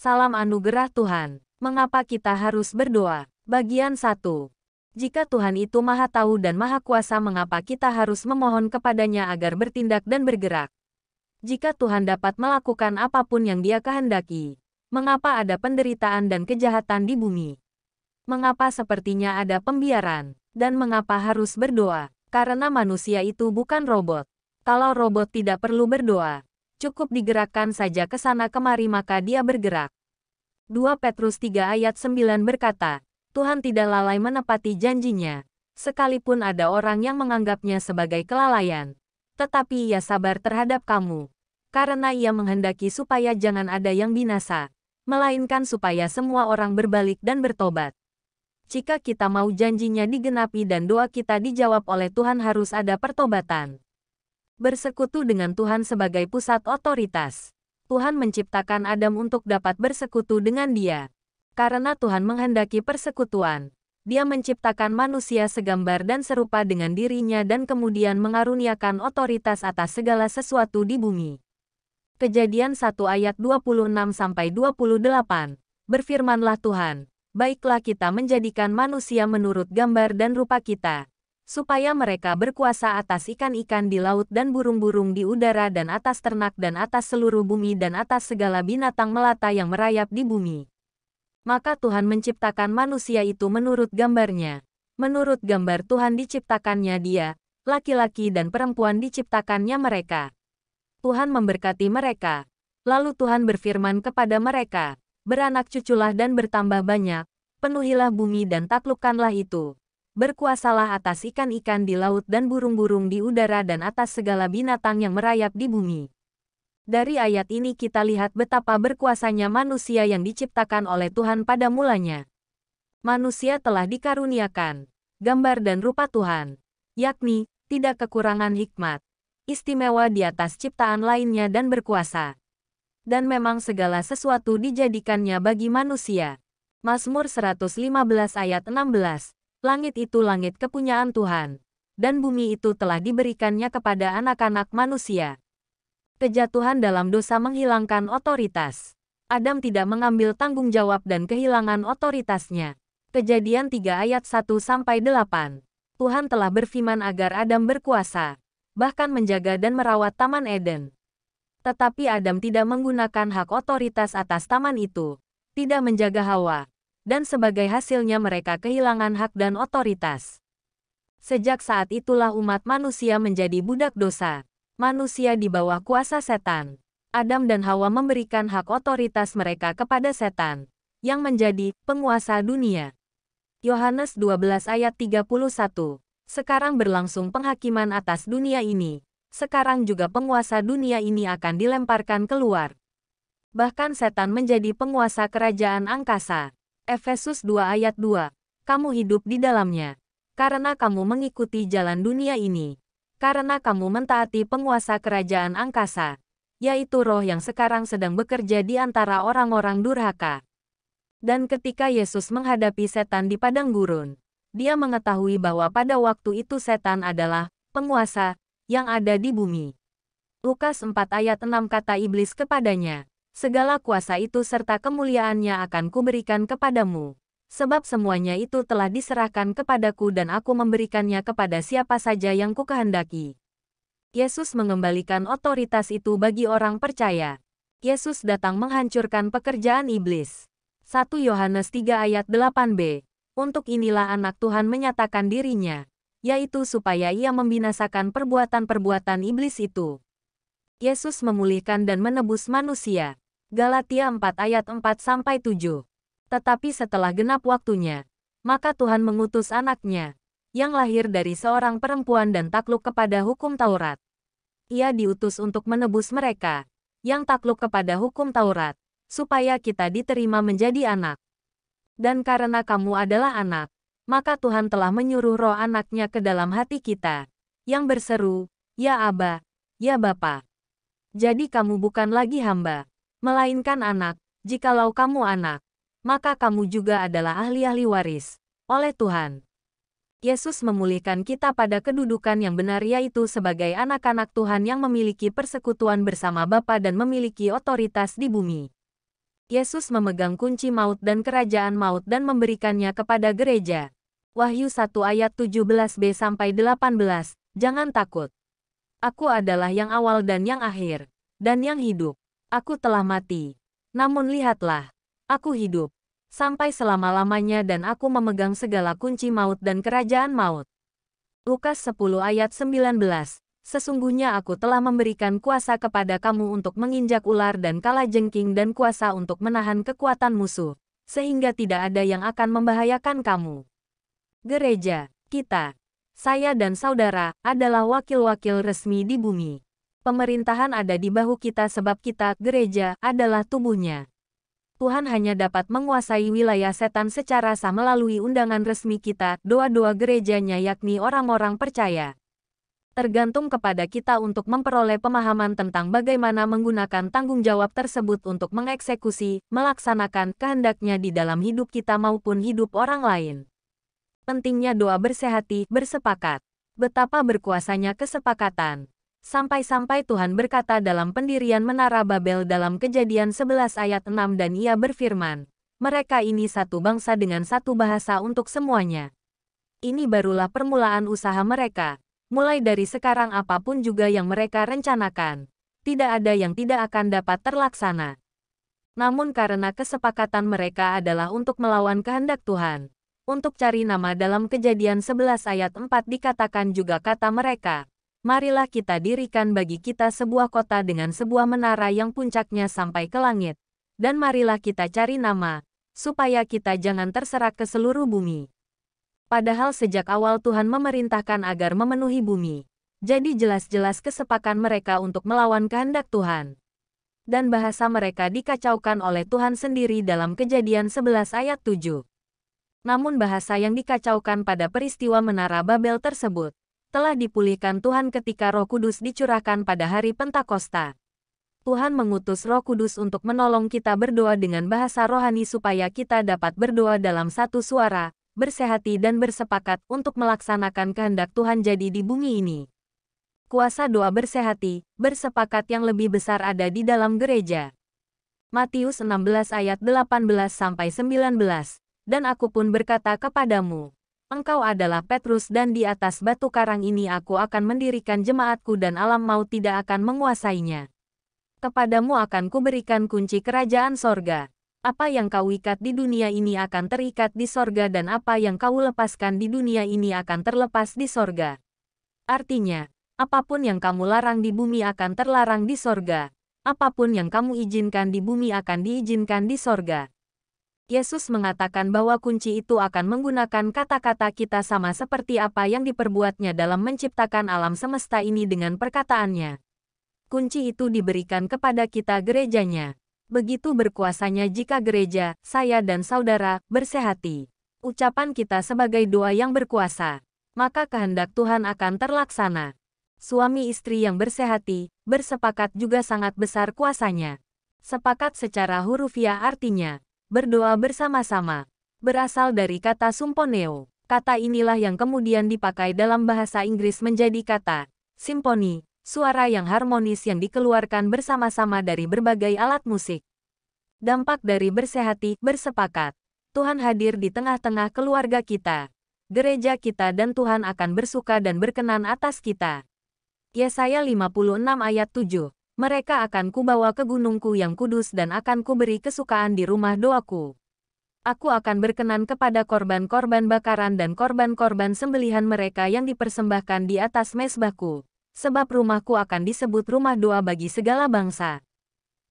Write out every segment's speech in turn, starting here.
Salam anugerah Tuhan. Mengapa kita harus berdoa? Bagian 1. Jika Tuhan itu maha tahu dan maha kuasa mengapa kita harus memohon kepadanya agar bertindak dan bergerak? Jika Tuhan dapat melakukan apapun yang dia kehendaki, mengapa ada penderitaan dan kejahatan di bumi? Mengapa sepertinya ada pembiaran? Dan mengapa harus berdoa? Karena manusia itu bukan robot. Kalau robot tidak perlu berdoa, cukup digerakkan saja ke sana kemari maka dia bergerak. 2 Petrus 3 ayat 9 berkata, Tuhan tidak lalai menepati janjinya, sekalipun ada orang yang menganggapnya sebagai kelalaian. Tetapi ia sabar terhadap kamu, karena ia menghendaki supaya jangan ada yang binasa, melainkan supaya semua orang berbalik dan bertobat. Jika kita mau janjinya digenapi dan doa kita dijawab oleh Tuhan harus ada pertobatan bersekutu dengan Tuhan sebagai pusat otoritas. Tuhan menciptakan Adam untuk dapat bersekutu dengan dia. Karena Tuhan menghendaki persekutuan, dia menciptakan manusia segambar dan serupa dengan dirinya dan kemudian mengaruniakan otoritas atas segala sesuatu di bumi. Kejadian 1 ayat 26-28 Berfirmanlah Tuhan, baiklah kita menjadikan manusia menurut gambar dan rupa kita, supaya mereka berkuasa atas ikan-ikan di laut dan burung-burung di udara dan atas ternak dan atas seluruh bumi dan atas segala binatang melata yang merayap di bumi. Maka Tuhan menciptakan manusia itu menurut gambarnya. Menurut gambar Tuhan diciptakannya dia, laki-laki dan perempuan diciptakannya mereka. Tuhan memberkati mereka. Lalu Tuhan berfirman kepada mereka, beranak cuculah dan bertambah banyak, penuhilah bumi dan taklukkanlah itu berkuasalah atas ikan-ikan di laut dan burung-burung di udara dan atas segala binatang yang merayap di bumi. Dari ayat ini kita lihat betapa berkuasanya manusia yang diciptakan oleh Tuhan pada mulanya. Manusia telah dikaruniakan gambar dan rupa Tuhan, yakni tidak kekurangan hikmat, istimewa di atas ciptaan lainnya dan berkuasa. Dan memang segala sesuatu dijadikannya bagi manusia. Mazmur 115 ayat 16 Langit itu langit kepunyaan Tuhan, dan bumi itu telah diberikannya kepada anak-anak manusia. Kejatuhan dalam dosa menghilangkan otoritas. Adam tidak mengambil tanggung jawab dan kehilangan otoritasnya. Kejadian 3 ayat 1 sampai 8. Tuhan telah berfirman agar Adam berkuasa, bahkan menjaga dan merawat Taman Eden. Tetapi Adam tidak menggunakan hak otoritas atas taman itu, tidak menjaga Hawa, dan sebagai hasilnya mereka kehilangan hak dan otoritas. Sejak saat itulah umat manusia menjadi budak dosa. Manusia di bawah kuasa setan. Adam dan Hawa memberikan hak otoritas mereka kepada setan, yang menjadi penguasa dunia. Yohanes 12 ayat 31 Sekarang berlangsung penghakiman atas dunia ini. Sekarang juga penguasa dunia ini akan dilemparkan keluar. Bahkan setan menjadi penguasa kerajaan angkasa. Efesus 2 ayat 2. Kamu hidup di dalamnya. Karena kamu mengikuti jalan dunia ini. Karena kamu mentaati penguasa kerajaan angkasa. Yaitu roh yang sekarang sedang bekerja di antara orang-orang durhaka. Dan ketika Yesus menghadapi setan di padang gurun, dia mengetahui bahwa pada waktu itu setan adalah penguasa yang ada di bumi. Lukas 4 ayat 6 kata iblis kepadanya, segala kuasa itu serta kemuliaannya akan kuberikan kepadamu. Sebab semuanya itu telah diserahkan kepadaku dan aku memberikannya kepada siapa saja yang kukehendaki. Yesus mengembalikan otoritas itu bagi orang percaya. Yesus datang menghancurkan pekerjaan iblis. 1 Yohanes 3 ayat 8b. Untuk inilah anak Tuhan menyatakan dirinya, yaitu supaya ia membinasakan perbuatan-perbuatan iblis itu. Yesus memulihkan dan menebus manusia. Galatia 4 ayat 4-7. Tetapi setelah genap waktunya, maka Tuhan mengutus anaknya, yang lahir dari seorang perempuan dan takluk kepada hukum Taurat. Ia diutus untuk menebus mereka, yang takluk kepada hukum Taurat, supaya kita diterima menjadi anak. Dan karena kamu adalah anak, maka Tuhan telah menyuruh roh anaknya ke dalam hati kita, yang berseru, Ya Aba, Ya Bapa. Jadi kamu bukan lagi hamba, Melainkan anak, jikalau kamu anak, maka kamu juga adalah ahli-ahli waris, oleh Tuhan. Yesus memulihkan kita pada kedudukan yang benar yaitu sebagai anak-anak Tuhan yang memiliki persekutuan bersama Bapa dan memiliki otoritas di bumi. Yesus memegang kunci maut dan kerajaan maut dan memberikannya kepada gereja. Wahyu 1 ayat 17b sampai 18. Jangan takut. Aku adalah yang awal dan yang akhir, dan yang hidup. Aku telah mati. Namun lihatlah, aku hidup. Sampai selama-lamanya dan aku memegang segala kunci maut dan kerajaan maut. Lukas 10 ayat 19 Sesungguhnya aku telah memberikan kuasa kepada kamu untuk menginjak ular dan kala jengking dan kuasa untuk menahan kekuatan musuh, sehingga tidak ada yang akan membahayakan kamu. Gereja, kita, saya dan saudara, adalah wakil-wakil resmi di bumi. Pemerintahan ada di bahu kita sebab kita, gereja, adalah tubuhnya. Tuhan hanya dapat menguasai wilayah setan secara sah melalui undangan resmi kita, doa-doa gerejanya yakni orang-orang percaya. Tergantung kepada kita untuk memperoleh pemahaman tentang bagaimana menggunakan tanggung jawab tersebut untuk mengeksekusi, melaksanakan kehendaknya di dalam hidup kita maupun hidup orang lain. Pentingnya doa bersehati, bersepakat. Betapa berkuasanya kesepakatan. Sampai-sampai Tuhan berkata dalam pendirian Menara Babel dalam kejadian 11 ayat 6 dan ia berfirman, mereka ini satu bangsa dengan satu bahasa untuk semuanya. Ini barulah permulaan usaha mereka. Mulai dari sekarang apapun juga yang mereka rencanakan. Tidak ada yang tidak akan dapat terlaksana. Namun karena kesepakatan mereka adalah untuk melawan kehendak Tuhan. Untuk cari nama dalam kejadian 11 ayat 4 dikatakan juga kata mereka, marilah kita dirikan bagi kita sebuah kota dengan sebuah menara yang puncaknya sampai ke langit. Dan marilah kita cari nama, supaya kita jangan terserak ke seluruh bumi. Padahal sejak awal Tuhan memerintahkan agar memenuhi bumi. Jadi jelas-jelas kesepakan mereka untuk melawan kehendak Tuhan. Dan bahasa mereka dikacaukan oleh Tuhan sendiri dalam kejadian 11 ayat 7. Namun bahasa yang dikacaukan pada peristiwa Menara Babel tersebut telah dipulihkan Tuhan ketika Roh Kudus dicurahkan pada hari Pentakosta. Tuhan mengutus Roh Kudus untuk menolong kita berdoa dengan bahasa rohani supaya kita dapat berdoa dalam satu suara, bersehati dan bersepakat untuk melaksanakan kehendak Tuhan jadi di bumi ini. Kuasa doa bersehati, bersepakat yang lebih besar ada di dalam gereja. Matius 16 ayat 18 19. Dan aku pun berkata kepadamu, engkau adalah Petrus dan di atas batu karang ini aku akan mendirikan jemaatku dan alam maut tidak akan menguasainya. Kepadamu akan kuberikan kunci kerajaan sorga. Apa yang kau ikat di dunia ini akan terikat di sorga dan apa yang kau lepaskan di dunia ini akan terlepas di sorga. Artinya, apapun yang kamu larang di bumi akan terlarang di sorga. Apapun yang kamu izinkan di bumi akan diizinkan di sorga. Yesus mengatakan bahwa kunci itu akan menggunakan kata-kata kita sama seperti apa yang diperbuatnya dalam menciptakan alam semesta ini dengan perkataannya. Kunci itu diberikan kepada kita gerejanya. Begitu berkuasanya jika gereja, saya dan saudara, bersehati. Ucapan kita sebagai doa yang berkuasa. Maka kehendak Tuhan akan terlaksana. Suami istri yang bersehati, bersepakat juga sangat besar kuasanya. Sepakat secara hurufiah artinya, berdoa bersama-sama, berasal dari kata sumponeo. Kata inilah yang kemudian dipakai dalam bahasa Inggris menjadi kata simponi, suara yang harmonis yang dikeluarkan bersama-sama dari berbagai alat musik. Dampak dari bersehati, bersepakat. Tuhan hadir di tengah-tengah keluarga kita. Gereja kita dan Tuhan akan bersuka dan berkenan atas kita. Yesaya 56 ayat 7 mereka akan kubawa ke gunungku yang kudus dan akan kuberi kesukaan di rumah doaku. Aku akan berkenan kepada korban-korban bakaran dan korban-korban sembelihan mereka yang dipersembahkan di atas mesbahku, sebab rumahku akan disebut rumah doa bagi segala bangsa.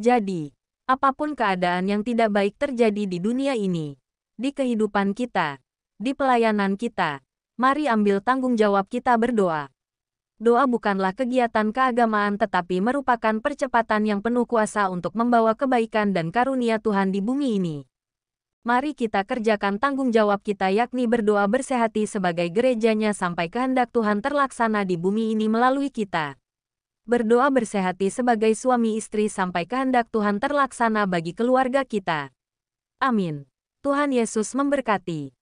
Jadi, apapun keadaan yang tidak baik terjadi di dunia ini, di kehidupan kita, di pelayanan kita, mari ambil tanggung jawab kita berdoa doa bukanlah kegiatan keagamaan tetapi merupakan percepatan yang penuh kuasa untuk membawa kebaikan dan karunia Tuhan di bumi ini. Mari kita kerjakan tanggung jawab kita yakni berdoa bersehati sebagai gerejanya sampai kehendak Tuhan terlaksana di bumi ini melalui kita. Berdoa bersehati sebagai suami istri sampai kehendak Tuhan terlaksana bagi keluarga kita. Amin. Tuhan Yesus memberkati.